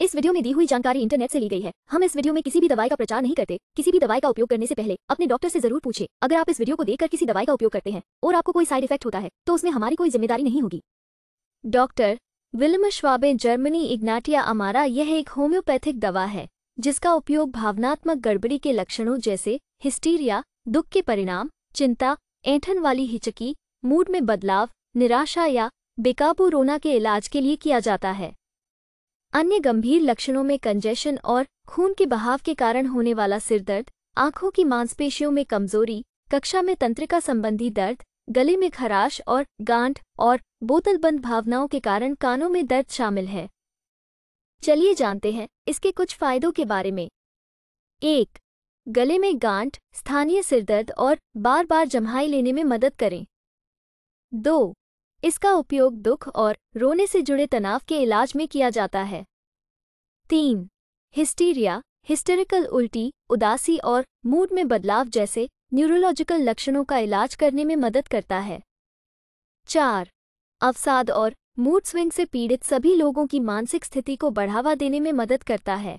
इस वीडियो में दी हुई जानकारी इंटरनेट से ली गई है हम इस वीडियो में किसी भी दवाई का प्रचार नहीं करते किसी भी दवाई का उपयोग करने से पहले अपने डॉक्टर से जरूर पूछे अगर आप इस वीडियो को देखकर किसी दवाई का उपयोग करते हैं और आपको कोई साइड इफेक्ट होता है तो उसमें हमारी कोई जिम्मेदारी नहीं होगी doctor Willmar Schwabe Germany ignatia amara यह एक होम्योपैथिक दवा है जिसका उपयोग भावनात्मक गड़बड़ी के लक्षणों जैसे हिस्टीरिया दुख के परिणाम चिंता ऐंठन वाली हिचकी मूड में बदलाव निराशा या बेकाबू रोना के इलाज के लिए किया जाता है अन्य गंभीर लक्षणों में कंजेशन और खून के बहाव के कारण होने वाला सिरदर्द आंखों की मांसपेशियों में कमजोरी कक्षा में तंत्रिका संबंधी दर्द गले में खराश और गांठ और बोतलबंद भावनाओं के कारण कानों में दर्द शामिल है चलिए जानते हैं इसके कुछ फायदों के बारे में एक गले में गांठ स्थानीय सिरदर्द और बार बार जम्हाई लेने में मदद करें दो इसका उपयोग दुख और रोने से जुड़े तनाव के इलाज में किया जाता है तीन हिस्टीरिया हिस्टेरिकल उल्टी उदासी और मूड में बदलाव जैसे न्यूरोलॉजिकल लक्षणों का इलाज करने में मदद करता है चार अवसाद और मूड स्विंग से पीड़ित सभी लोगों की मानसिक स्थिति को बढ़ावा देने में मदद करता है